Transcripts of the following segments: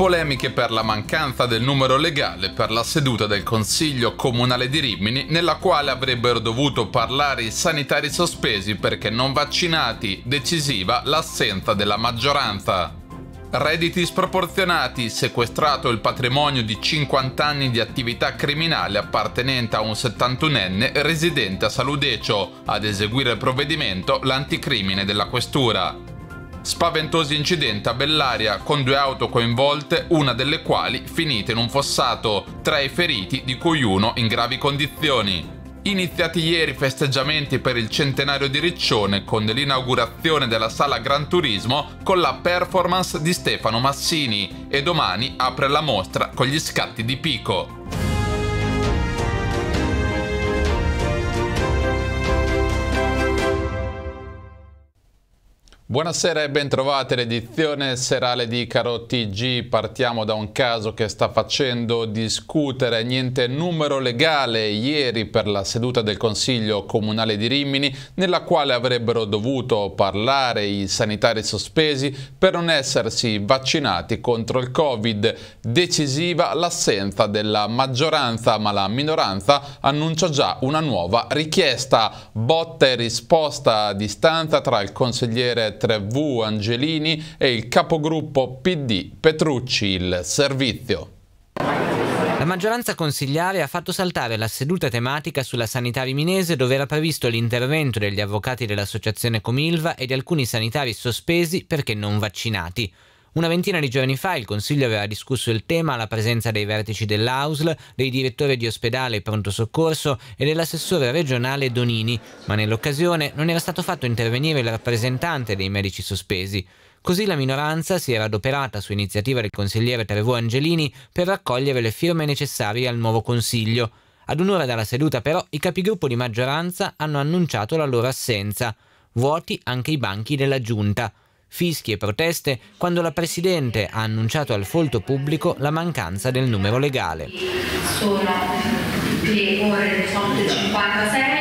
polemiche per la mancanza del numero legale per la seduta del Consiglio Comunale di Rimini nella quale avrebbero dovuto parlare i sanitari sospesi perché non vaccinati, decisiva l'assenza della maggioranza. Redditi sproporzionati, sequestrato il patrimonio di 50 anni di attività criminale appartenente a un 71enne residente a Saludecio, ad eseguire il provvedimento l'anticrimine della questura. Spaventoso incidente a Bellaria con due auto coinvolte, una delle quali finita in un fossato, tre feriti di cui uno in gravi condizioni. Iniziati ieri festeggiamenti per il centenario di Riccione con l'inaugurazione della sala Gran Turismo con la performance di Stefano Massini e domani apre la mostra con gli scatti di Pico. Buonasera e bentrovate l'edizione serale di Caro TG. Partiamo da un caso che sta facendo discutere niente numero legale ieri per la seduta del Consiglio Comunale di Rimini nella quale avrebbero dovuto parlare i sanitari sospesi per non essersi vaccinati contro il Covid. Decisiva l'assenza della maggioranza ma la minoranza annuncia già una nuova richiesta. Botta e risposta a distanza tra il consigliere 3V Angelini e il capogruppo PD Petrucci il servizio. La maggioranza consigliare ha fatto saltare la seduta tematica sulla sanità riminese dove era previsto l'intervento degli avvocati dell'associazione Comilva e di alcuni sanitari sospesi perché non vaccinati. Una ventina di giorni fa il Consiglio aveva discusso il tema alla presenza dei vertici dell'AUSL, dei direttori di ospedale e pronto soccorso e dell'assessore regionale Donini, ma nell'occasione non era stato fatto intervenire il rappresentante dei medici sospesi. Così la minoranza si era adoperata su iniziativa del consigliere Trevo Angelini per raccogliere le firme necessarie al nuovo Consiglio. Ad un'ora dalla seduta però i capigruppo di maggioranza hanno annunciato la loro assenza. Vuoti anche i banchi della Giunta fischi e proteste quando la Presidente ha annunciato al folto pubblico la mancanza del numero legale. Sono le ore 18.56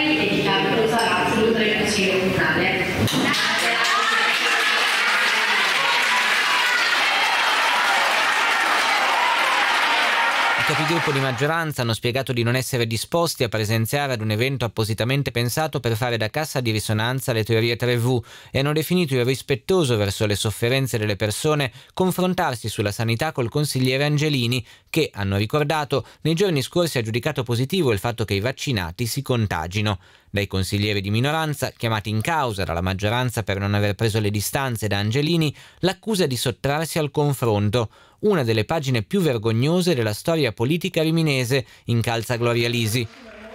e dichiaro chiusa la seduta del capigruppo di maggioranza hanno spiegato di non essere disposti a presenziare ad un evento appositamente pensato per fare da cassa di risonanza alle teorie 3V e hanno definito irrispettoso verso le sofferenze delle persone confrontarsi sulla sanità col consigliere Angelini che, hanno ricordato, nei giorni scorsi ha giudicato positivo il fatto che i vaccinati si contagino dai consiglieri di minoranza, chiamati in causa dalla maggioranza per non aver preso le distanze da Angelini, l'accusa di sottrarsi al confronto, una delle pagine più vergognose della storia politica riminese, incalza Gloria Lisi.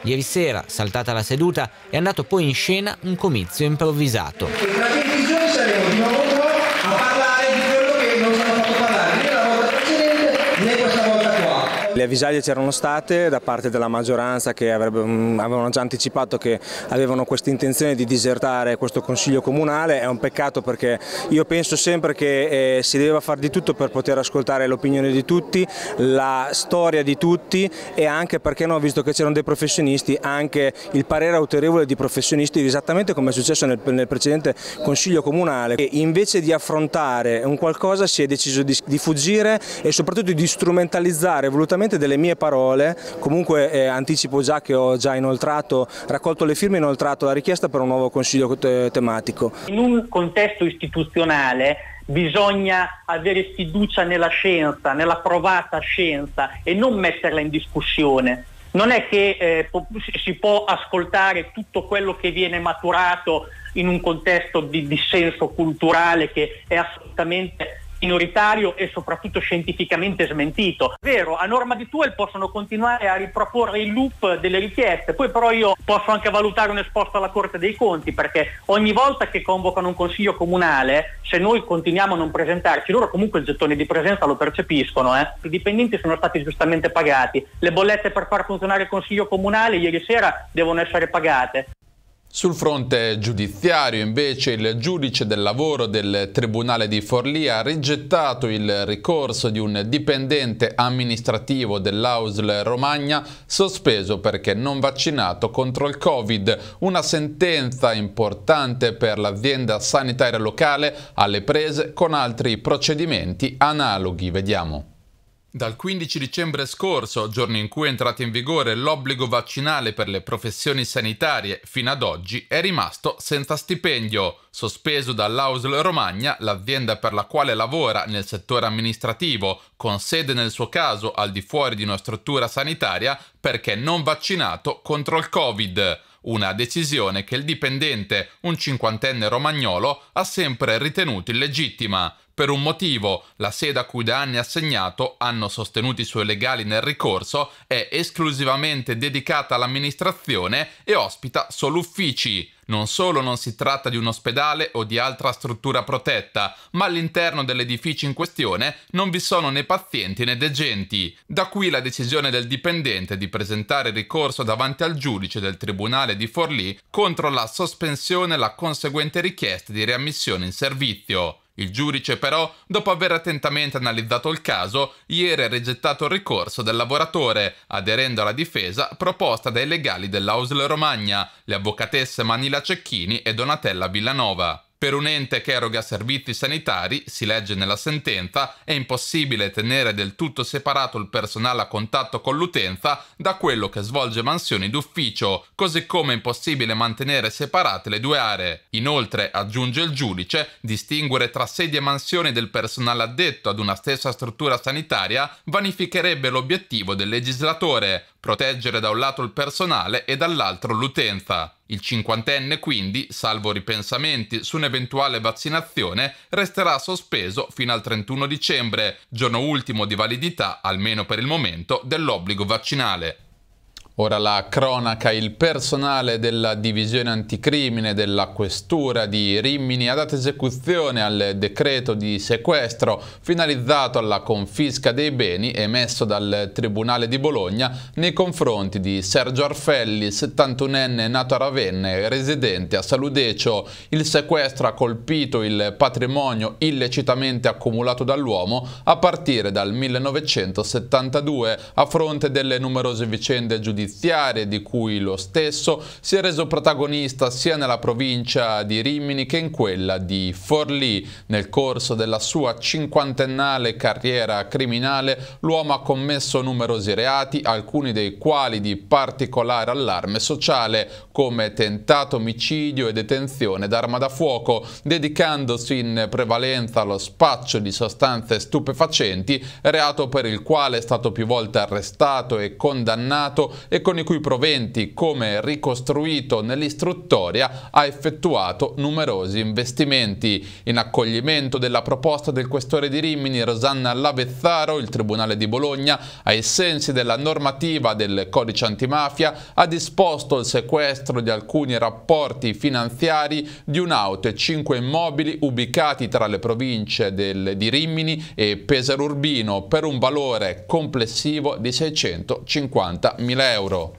Ieri sera, saltata la seduta, è andato poi in scena un comizio improvvisato. avvisaglie c'erano state da parte della maggioranza che avrebbe, mm, avevano già anticipato che avevano questa intenzione di disertare questo Consiglio Comunale, è un peccato perché io penso sempre che eh, si deve fare di tutto per poter ascoltare l'opinione di tutti, la storia di tutti e anche perché no, visto che c'erano dei professionisti, anche il parere autorevole di professionisti esattamente come è successo nel, nel precedente Consiglio Comunale. E invece di affrontare un qualcosa si è deciso di, di fuggire e soprattutto di strumentalizzare volutamente sicuramente delle mie parole, comunque eh, anticipo già che ho già inoltrato, raccolto le firme e inoltrato la richiesta per un nuovo consiglio te tematico. In un contesto istituzionale bisogna avere fiducia nella scienza, nella provata scienza e non metterla in discussione non è che eh, si può ascoltare tutto quello che viene maturato in un contesto di dissenso culturale che è assolutamente minoritario e soprattutto scientificamente smentito. Vero, a norma di TUEL possono continuare a riproporre il loop delle richieste, poi però io posso anche valutare un esposto alla Corte dei Conti perché ogni volta che convocano un consiglio comunale, se noi continuiamo a non presentarci, loro comunque il gettone di presenza lo percepiscono, eh? i dipendenti sono stati giustamente pagati, le bollette per far funzionare il consiglio comunale ieri sera devono essere pagate, sul fronte giudiziario invece il giudice del lavoro del Tribunale di Forlì ha rigettato il ricorso di un dipendente amministrativo dell'Ausl Romagna sospeso perché non vaccinato contro il Covid, una sentenza importante per l'azienda sanitaria locale alle prese con altri procedimenti analoghi. Vediamo. Dal 15 dicembre scorso, giorno in cui è entrato in vigore l'obbligo vaccinale per le professioni sanitarie, fino ad oggi è rimasto senza stipendio, sospeso dall'Ausl Romagna, l'azienda per la quale lavora nel settore amministrativo, con sede nel suo caso al di fuori di una struttura sanitaria, perché non vaccinato contro il Covid una decisione che il dipendente, un cinquantenne romagnolo, ha sempre ritenuto illegittima. Per un motivo, la sede a cui da anni è assegnato, hanno sostenuto i suoi legali nel ricorso, è esclusivamente dedicata all'amministrazione e ospita solo uffici. Non solo non si tratta di un ospedale o di altra struttura protetta, ma all'interno dell'edificio in questione non vi sono né pazienti né degenti. Da qui la decisione del dipendente di presentare ricorso davanti al giudice del Tribunale di Forlì contro la sospensione e la conseguente richiesta di riammissione in servizio. Il giudice però, dopo aver attentamente analizzato il caso, ieri ha rigettato il ricorso del lavoratore, aderendo alla difesa proposta dai legali dell'Ausl Romagna, le avvocatesse Manila Cecchini e Donatella Villanova. Per un ente che eroga servizi sanitari, si legge nella sentenza, è impossibile tenere del tutto separato il personale a contatto con l'utenza da quello che svolge mansioni d'ufficio, così come è impossibile mantenere separate le due aree. Inoltre, aggiunge il giudice, distinguere tra sedi e mansioni del personale addetto ad una stessa struttura sanitaria vanificherebbe l'obiettivo del legislatore, proteggere da un lato il personale e dall'altro l'utenza. Il cinquantenne quindi, salvo ripensamenti su un'eventuale vaccinazione, resterà sospeso fino al 31 dicembre, giorno ultimo di validità, almeno per il momento, dell'obbligo vaccinale. Ora la cronaca, il personale della divisione anticrimine della questura di Rimini ha dato esecuzione al decreto di sequestro finalizzato alla confisca dei beni emesso dal Tribunale di Bologna nei confronti di Sergio Arfelli, 71enne nato a Ravenna e residente a Saludecio. Il sequestro ha colpito il patrimonio illecitamente accumulato dall'uomo a partire dal 1972 a fronte delle numerose vicende giudiziarie giudiziarie di cui lo stesso si è reso protagonista sia nella provincia di Rimini che in quella di Forlì. Nel corso della sua cinquantennale carriera criminale l'uomo ha commesso numerosi reati, alcuni dei quali di particolare allarme sociale come tentato omicidio e detenzione d'arma da fuoco, dedicandosi in prevalenza allo spaccio di sostanze stupefacenti, reato per il quale è stato più volte arrestato e condannato e con i cui proventi, come ricostruito nell'istruttoria, ha effettuato numerosi investimenti. In accoglimento della proposta del questore di Rimini Rosanna Lavezzaro, il Tribunale di Bologna, ai sensi della normativa del codice antimafia, ha disposto il sequestro di alcuni rapporti finanziari di un'auto e cinque immobili ubicati tra le province del, di Rimini e Pesaro Urbino per un valore complessivo di 650 mila euro. euro.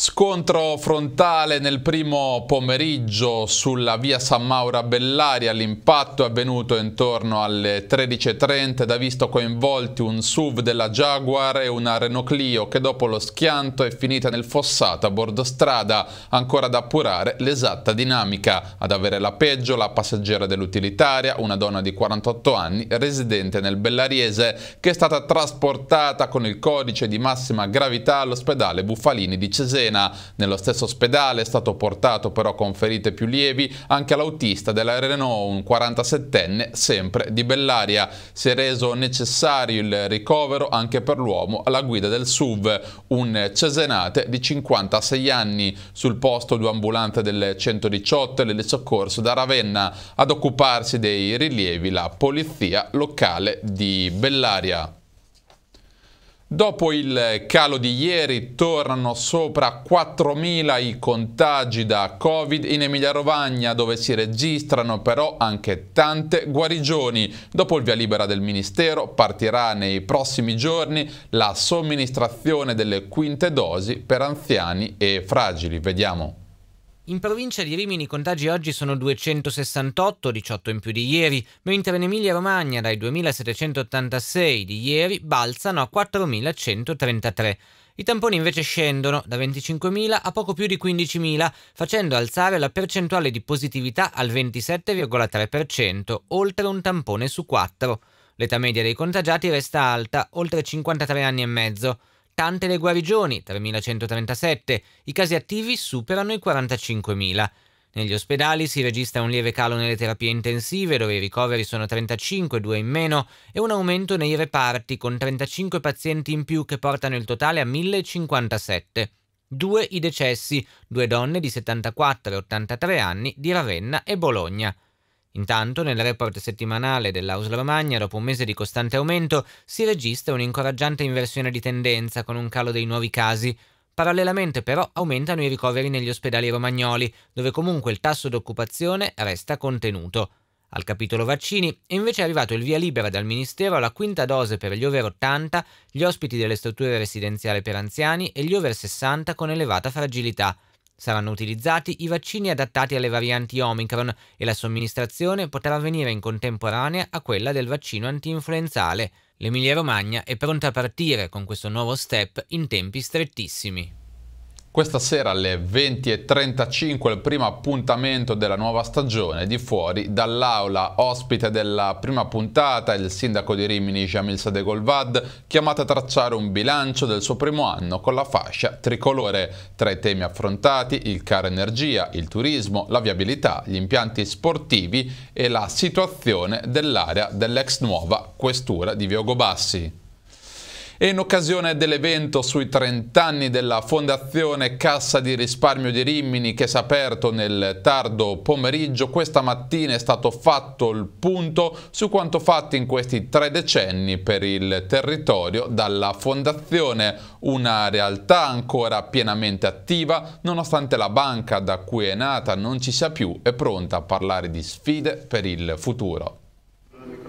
Scontro frontale nel primo pomeriggio sulla via San Maura Bellaria, l'impatto è avvenuto intorno alle 13.30 da visto coinvolti un SUV della Jaguar e una Renault Clio che dopo lo schianto è finita nel fossato a bordo strada, ancora da appurare l'esatta dinamica. Ad avere la peggio la passeggera dell'utilitaria, una donna di 48 anni residente nel Bellariese che è stata trasportata con il codice di massima gravità all'ospedale Buffalini di Cesena Cesena. Nello stesso ospedale è stato portato però con ferite più lievi anche l'autista della Renault, un 47enne sempre di Bellaria. Si è reso necessario il ricovero anche per l'uomo alla guida del SUV, un cesenate di 56 anni. Sul posto due ambulanze del 118 e del soccorso da Ravenna ad occuparsi dei rilievi la polizia locale di Bellaria. Dopo il calo di ieri tornano sopra 4.000 i contagi da Covid in emilia rovagna dove si registrano però anche tante guarigioni. Dopo il via libera del Ministero partirà nei prossimi giorni la somministrazione delle quinte dosi per anziani e fragili. Vediamo. In provincia di Rimini i contagi oggi sono 268, 18 in più di ieri, mentre in Emilia-Romagna dai 2786 di ieri balzano a 4133. I tamponi invece scendono da 25.000 a poco più di 15.000, facendo alzare la percentuale di positività al 27,3%, oltre un tampone su 4. L'età media dei contagiati resta alta, oltre 53 anni e mezzo. Tante le guarigioni, 3.137, i casi attivi superano i 45.000. Negli ospedali si registra un lieve calo nelle terapie intensive, dove i ricoveri sono 35, 2 in meno, e un aumento nei reparti, con 35 pazienti in più che portano il totale a 1057. Due i decessi, due donne di 74 e 83 anni di Ravenna e Bologna. Intanto, nel report settimanale dell'Ausla Romagna, dopo un mese di costante aumento, si registra un'incoraggiante inversione di tendenza con un calo dei nuovi casi. Parallelamente però aumentano i ricoveri negli ospedali romagnoli, dove comunque il tasso d'occupazione resta contenuto. Al capitolo vaccini è invece arrivato il via libera dal Ministero alla quinta dose per gli over 80, gli ospiti delle strutture residenziali per anziani e gli over 60 con elevata fragilità. Saranno utilizzati i vaccini adattati alle varianti Omicron e la somministrazione potrà avvenire in contemporanea a quella del vaccino anti-influenzale. L'Emilia Romagna è pronta a partire con questo nuovo step in tempi strettissimi. Questa sera alle 20.35 il primo appuntamento della nuova stagione di fuori dall'aula. Ospite della prima puntata il sindaco di Rimini Jamil Sadegolvad, chiamato a tracciare un bilancio del suo primo anno con la fascia tricolore. Tra i temi affrontati il caro energia, il turismo, la viabilità, gli impianti sportivi e la situazione dell'area dell'ex nuova questura di Viogo Bassi e in occasione dell'evento sui 30 anni della Fondazione Cassa di Risparmio di Rimini che si è aperto nel tardo pomeriggio, questa mattina è stato fatto il punto su quanto fatto in questi tre decenni per il territorio dalla Fondazione, una realtà ancora pienamente attiva nonostante la banca da cui è nata non ci sia più e pronta a parlare di sfide per il futuro.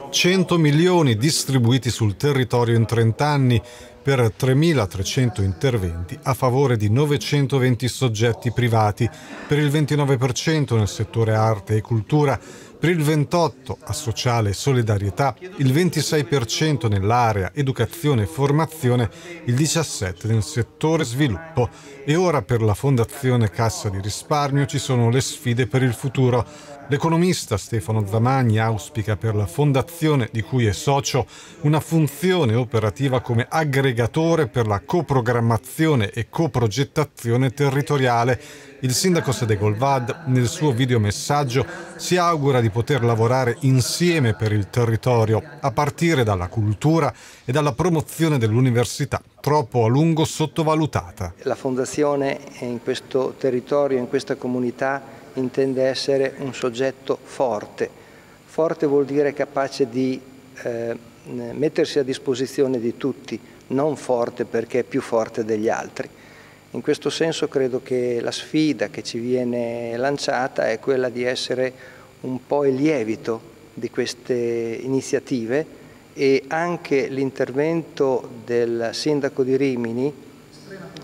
100 milioni distribuiti sul territorio in 30 anni per 3.300 interventi a favore di 920 soggetti privati, per il 29% nel settore arte e cultura, per il 28% a sociale e solidarietà, il 26% nell'area educazione e formazione, il 17% nel settore sviluppo e ora per la Fondazione Cassa di Risparmio ci sono le sfide per il futuro. L'economista Stefano Zamagni auspica per la fondazione di cui è socio una funzione operativa come aggregatore per la coprogrammazione e coprogettazione territoriale il sindaco Sedecolvad nel suo videomessaggio si augura di poter lavorare insieme per il territorio, a partire dalla cultura e dalla promozione dell'università, troppo a lungo sottovalutata. La Fondazione in questo territorio, in questa comunità, intende essere un soggetto forte. Forte vuol dire capace di eh, mettersi a disposizione di tutti, non forte perché è più forte degli altri. In questo senso credo che la sfida che ci viene lanciata è quella di essere un po' il lievito di queste iniziative e anche l'intervento del sindaco di Rimini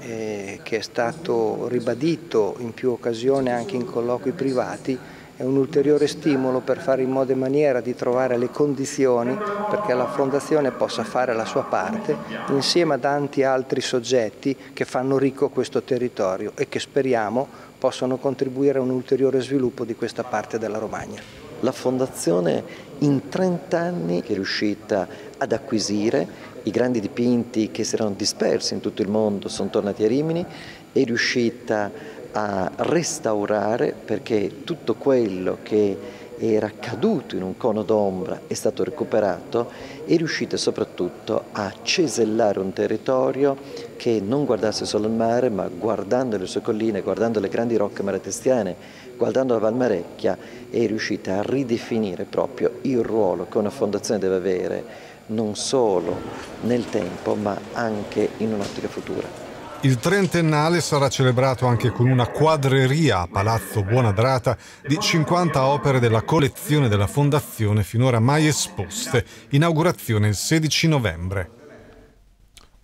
eh, che è stato ribadito in più occasioni anche in colloqui privati è un ulteriore stimolo per fare in modo e maniera di trovare le condizioni perché la Fondazione possa fare la sua parte insieme a tanti altri soggetti che fanno ricco questo territorio e che speriamo possano contribuire a un ulteriore sviluppo di questa parte della Romagna. La Fondazione in 30 anni è riuscita ad acquisire i grandi dipinti che si erano dispersi in tutto il mondo, sono tornati a Rimini, è riuscita a a restaurare perché tutto quello che era caduto in un cono d'ombra è stato recuperato e riuscite soprattutto a cesellare un territorio che non guardasse solo il mare ma guardando le sue colline, guardando le grandi rocche maratestiane, guardando la Valmarecchia è riuscita a ridefinire proprio il ruolo che una fondazione deve avere non solo nel tempo ma anche in un'ottica futura. Il trentennale sarà celebrato anche con una quadreria a Palazzo Buonadrata di 50 opere della collezione della Fondazione finora mai esposte, inaugurazione il 16 novembre.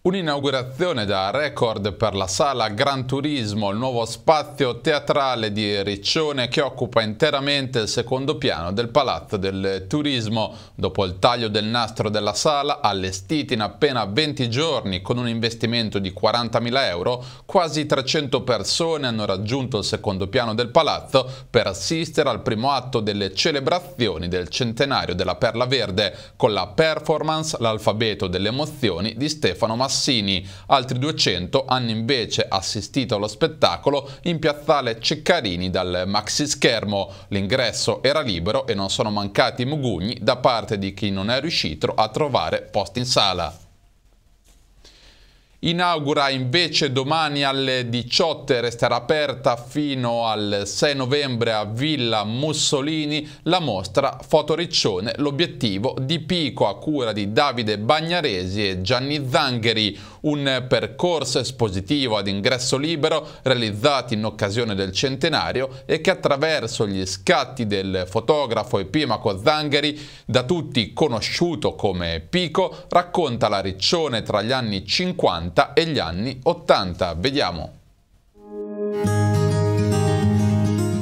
Un'inaugurazione da record per la sala Gran Turismo, il nuovo spazio teatrale di Riccione che occupa interamente il secondo piano del Palazzo del Turismo. Dopo il taglio del nastro della sala, allestiti in appena 20 giorni con un investimento di 40.000 euro, quasi 300 persone hanno raggiunto il secondo piano del palazzo per assistere al primo atto delle celebrazioni del centenario della Perla Verde con la performance L'alfabeto delle emozioni di Stefano Massimo. Massini. Altri 200 hanno invece assistito allo spettacolo in piazzale Ceccarini dal maxi schermo. L'ingresso era libero e non sono mancati mugugni da parte di chi non è riuscito a trovare posti in sala. Inaugura invece domani alle 18 e resterà aperta fino al 6 novembre a Villa Mussolini la mostra Fotoriccione, l'obiettivo di Pico a cura di Davide Bagnaresi e Gianni Zangheri un percorso espositivo ad ingresso libero realizzato in occasione del centenario e che attraverso gli scatti del fotografo Epimaco Zangheri, da tutti conosciuto come Pico, racconta la riccione tra gli anni 50 e gli anni 80. Vediamo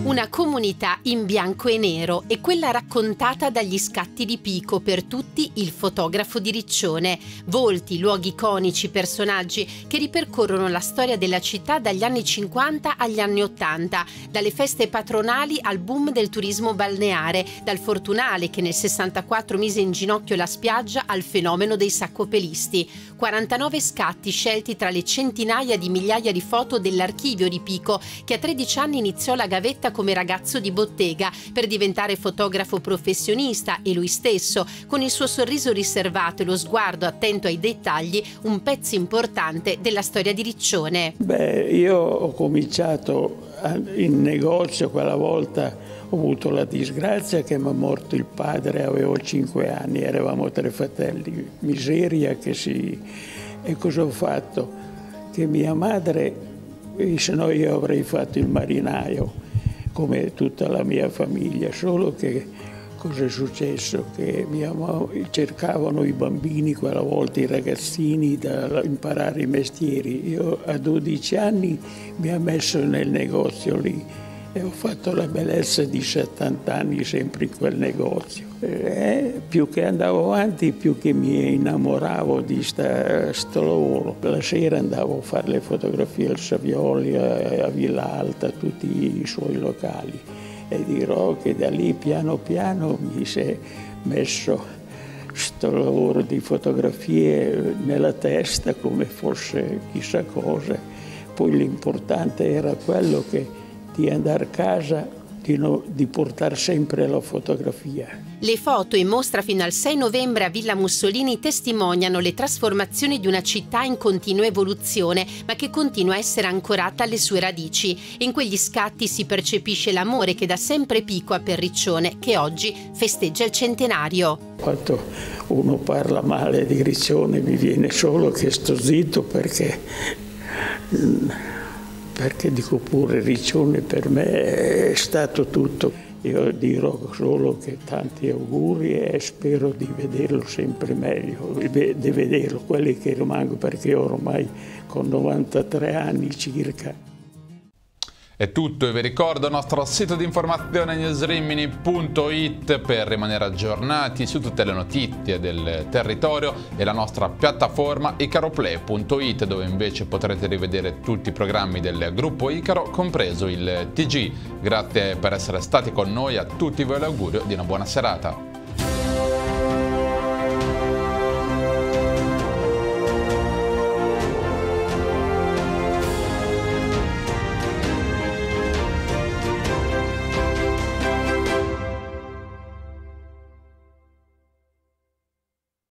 una comunità in bianco e nero è quella raccontata dagli scatti di Pico per tutti il fotografo di Riccione, volti, luoghi iconici, personaggi che ripercorrono la storia della città dagli anni 50 agli anni 80, dalle feste patronali al boom del turismo balneare, dal fortunale che nel 64 mise in ginocchio la spiaggia al fenomeno dei saccopelisti. 49 scatti scelti tra le centinaia di migliaia di foto dell'archivio di Pico che a 13 anni iniziò la gavetta con come ragazzo di bottega per diventare fotografo professionista e lui stesso, con il suo sorriso riservato e lo sguardo attento ai dettagli, un pezzo importante della storia di Riccione. Beh, io ho cominciato eh, in negozio quella volta ho avuto la disgrazia che mi è morto il padre, avevo cinque anni, eravamo tre fratelli, miseria che si... E cosa ho fatto? Che mia madre, eh, se no io avrei fatto il marinaio, come tutta la mia famiglia, solo che cosa è successo? Che cercavano i bambini, quella volta i ragazzini, da imparare i mestieri. Io a 12 anni mi ha messo nel negozio lì e ho fatto la bellezza di 70 anni sempre in quel negozio. E eh, più che andavo avanti, più che mi innamoravo di questo lavoro. La sera andavo a fare le fotografie al Savioli, a, eh, a Villa Alta, a tutti i suoi locali. E dirò che da lì piano piano mi si è messo questo lavoro di fotografie nella testa come fosse chissà cosa. Poi l'importante era quello che di andare a casa di, no, di, portare sempre la fotografia. Le foto in mostra fino al 6 novembre a Villa Mussolini testimoniano le trasformazioni di una città in continua evoluzione, ma che continua a essere ancorata alle sue radici. In quegli scatti si percepisce l'amore che da sempre picco a Perriccione, che oggi festeggia il centenario. Quando uno parla male di Riccione mi viene solo che sto zitto perché mm, perché dico pure Riccione per me è stato tutto. Io dirò solo che tanti auguri e spero di vederlo sempre meglio, di vederlo quelli che rimango perché ormai con 93 anni circa è tutto e vi ricordo il nostro sito di informazione newsrimini.it per rimanere aggiornati su tutte le notizie del territorio e la nostra piattaforma icaroplay.it dove invece potrete rivedere tutti i programmi del gruppo Icaro compreso il TG. Grazie per essere stati con noi, a tutti voi l'augurio di una buona serata.